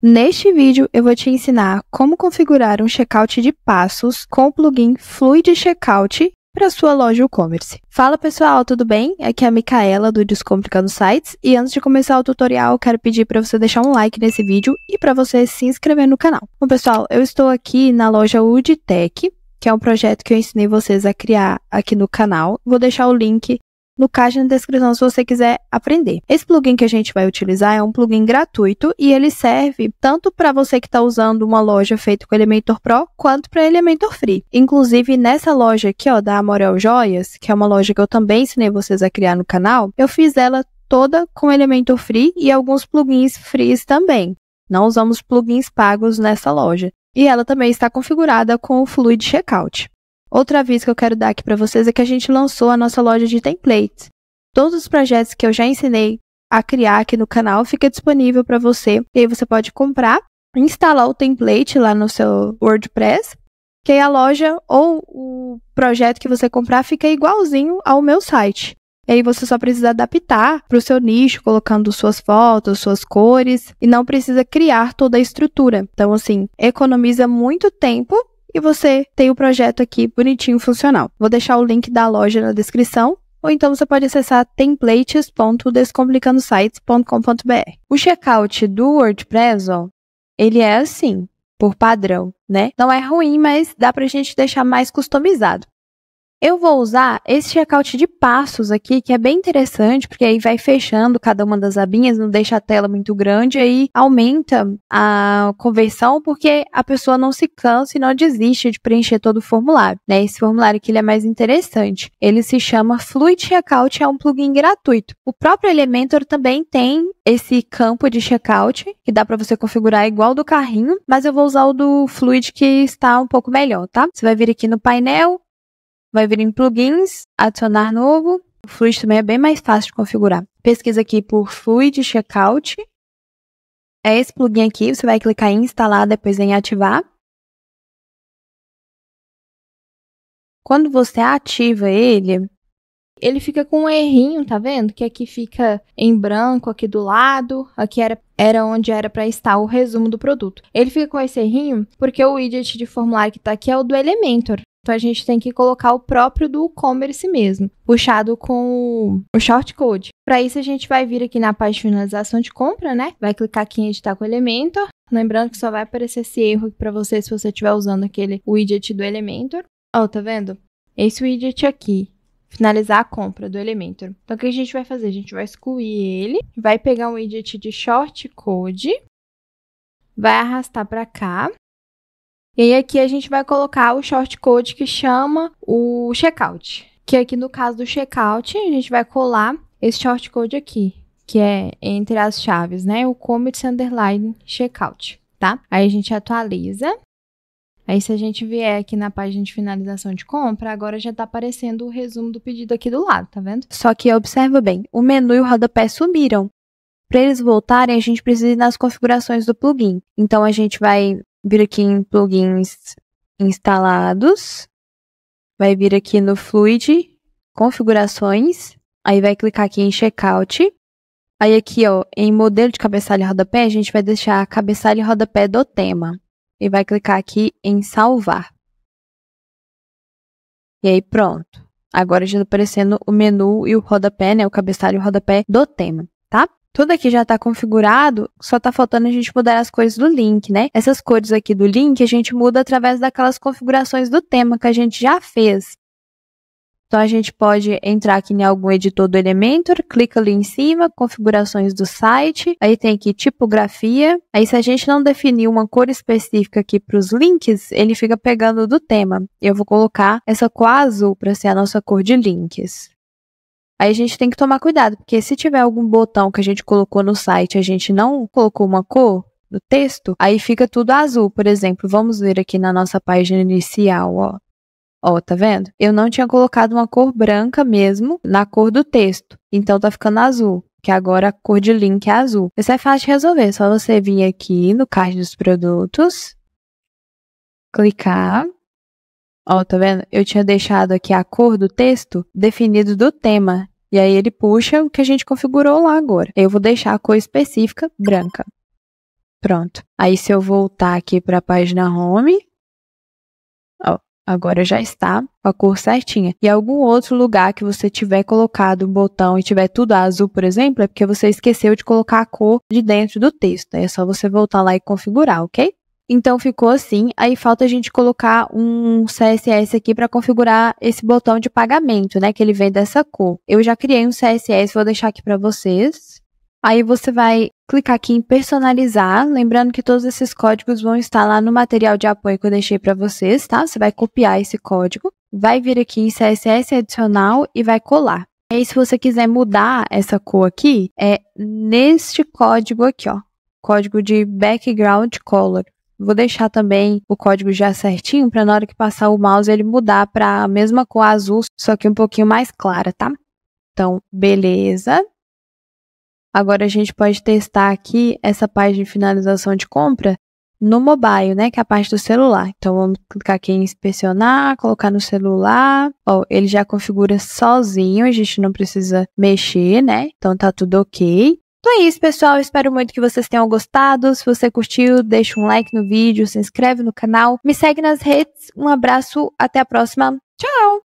Neste vídeo eu vou te ensinar como configurar um checkout de passos com o plugin Fluid Checkout para sua loja e-commerce. Fala pessoal, tudo bem? Aqui é a Micaela do Descomplicando Sites e antes de começar o tutorial, quero pedir para você deixar um like nesse vídeo e para você se inscrever no canal. Bom pessoal, eu estou aqui na loja Uditech, que é um projeto que eu ensinei vocês a criar aqui no canal. Vou deixar o link no caixa na descrição se você quiser aprender. Esse plugin que a gente vai utilizar é um plugin gratuito e ele serve tanto para você que está usando uma loja feita com Elementor Pro quanto para Elementor Free. Inclusive, nessa loja aqui, ó, da Amorel Joias, que é uma loja que eu também ensinei vocês a criar no canal, eu fiz ela toda com Elementor Free e alguns plugins frees também. Não usamos plugins pagos nessa loja. E ela também está configurada com o Fluid Checkout. Outro aviso que eu quero dar aqui para vocês é que a gente lançou a nossa loja de templates. Todos os projetos que eu já ensinei a criar aqui no canal fica disponível para você. E aí você pode comprar, instalar o template lá no seu WordPress, que aí a loja ou o projeto que você comprar fica igualzinho ao meu site. E aí você só precisa adaptar para o seu nicho, colocando suas fotos, suas cores, e não precisa criar toda a estrutura. Então, assim, economiza muito tempo e você tem o projeto aqui bonitinho funcional. Vou deixar o link da loja na descrição ou então você pode acessar templates.descomplicandosites.com.br. O checkout do WordPress, ó, ele é assim, por padrão, né? Não é ruim, mas dá pra gente deixar mais customizado. Eu vou usar esse checkout de passos aqui, que é bem interessante, porque aí vai fechando cada uma das abinhas, não deixa a tela muito grande, aí aumenta a conversão, porque a pessoa não se cansa e não desiste de preencher todo o formulário, né? Esse formulário aqui ele é mais interessante. Ele se chama Fluid Checkout, é um plugin gratuito. O próprio Elementor também tem esse campo de checkout, que dá para você configurar igual do carrinho, mas eu vou usar o do Fluid que está um pouco melhor, tá? Você vai vir aqui no painel, vai vir em plugins, adicionar novo. O Fluid também é bem mais fácil de configurar. Pesquisa aqui por Fluid Checkout. É esse plugin aqui, você vai clicar em instalar, depois em ativar. Quando você ativa ele, ele fica com um errinho, tá vendo? Que aqui fica em branco aqui do lado, aqui era, era onde era para estar o resumo do produto. Ele fica com esse errinho porque o widget de formulário que está aqui é o do Elementor. Então a gente tem que colocar o próprio do e-commerce mesmo, puxado com o shortcode. Para isso a gente vai vir aqui na página de finalização de compra, né? Vai clicar aqui em editar com Elementor. Lembrando que só vai aparecer esse erro para você se você estiver usando aquele widget do Elementor. Ó, oh, tá vendo? Esse widget aqui, finalizar a compra do Elementor. Então, o que a gente vai fazer? A gente vai excluir ele, vai pegar um widget de shortcode, vai arrastar para cá, e aí aqui a gente vai colocar o short code que chama o checkout. Que aqui no caso do checkout, a gente vai colar esse short code aqui, que é entre as chaves, né? O commits underline checkout, tá? Aí a gente atualiza. Aí, se a gente vier aqui na página de finalização de compra, agora já está aparecendo o resumo do pedido aqui do lado, tá vendo? Só que observa bem, o menu e o rodapé sumiram. Para eles voltarem, a gente precisa ir nas configurações do plugin. Então, a gente vai vir aqui em plugins instalados, vai vir aqui no Fluid, configurações, aí vai clicar aqui em checkout. Aí aqui, ó, em modelo de cabeçalho e rodapé, a gente vai deixar cabeçalho e rodapé do tema. E vai clicar aqui em salvar. E aí pronto. Agora já tá aparecendo o menu e o rodapé, né, o cabeçalho e o rodapé do tema, tá? Tudo aqui já está configurado, só está faltando a gente mudar as cores do link, né? Essas cores aqui do link a gente muda através daquelas configurações do tema que a gente já fez. Então a gente pode entrar aqui em algum editor do Elementor, clica ali em cima, configurações do site, aí tem aqui tipografia. Aí se a gente não definir uma cor específica aqui para os links, ele fica pegando do tema. Eu vou colocar essa cor azul para ser a nossa cor de links. Aí a gente tem que tomar cuidado, porque se tiver algum botão que a gente colocou no site, a gente não colocou uma cor no texto, aí fica tudo azul, por exemplo. Vamos ver aqui na nossa página inicial, ó. Ó, tá vendo? Eu não tinha colocado uma cor branca mesmo na cor do texto, então tá ficando azul. Que agora a cor de link é azul. Isso é fácil de resolver, é só você vir aqui no card dos produtos, clicar Ó, tá vendo? Eu tinha deixado aqui a cor do texto definido do tema. E aí ele puxa o que a gente configurou lá agora. Eu vou deixar a cor específica branca. Pronto. Aí se eu voltar aqui para a página home, ó, agora já está com a cor certinha. E algum outro lugar que você tiver colocado o botão e tiver tudo azul, por exemplo, é porque você esqueceu de colocar a cor de dentro do texto. Aí é só você voltar lá e configurar, ok? Então ficou assim. Aí falta a gente colocar um CSS aqui para configurar esse botão de pagamento, né? Que ele vem dessa cor. Eu já criei um CSS, vou deixar aqui para vocês. Aí você vai clicar aqui em personalizar, lembrando que todos esses códigos vão estar lá no material de apoio que eu deixei para vocês, tá? Você vai copiar esse código, vai vir aqui em CSS adicional e vai colar. E aí, se você quiser mudar essa cor aqui, é neste código aqui, ó, código de background color. Vou deixar também o código já certinho para na hora que passar o mouse ele mudar para a mesma cor azul, só que um pouquinho mais clara, tá? Então, beleza. Agora a gente pode testar aqui essa página de finalização de compra no mobile, né, que é a parte do celular. Então vamos clicar aqui em inspecionar, colocar no celular. Ó, ele já configura sozinho, a gente não precisa mexer, né? Então tá tudo OK. Então é isso, pessoal. espero muito que vocês tenham gostado. Se você curtiu, deixa um like no vídeo, se inscreve no canal, me segue nas redes. Um abraço, até a próxima. Tchau!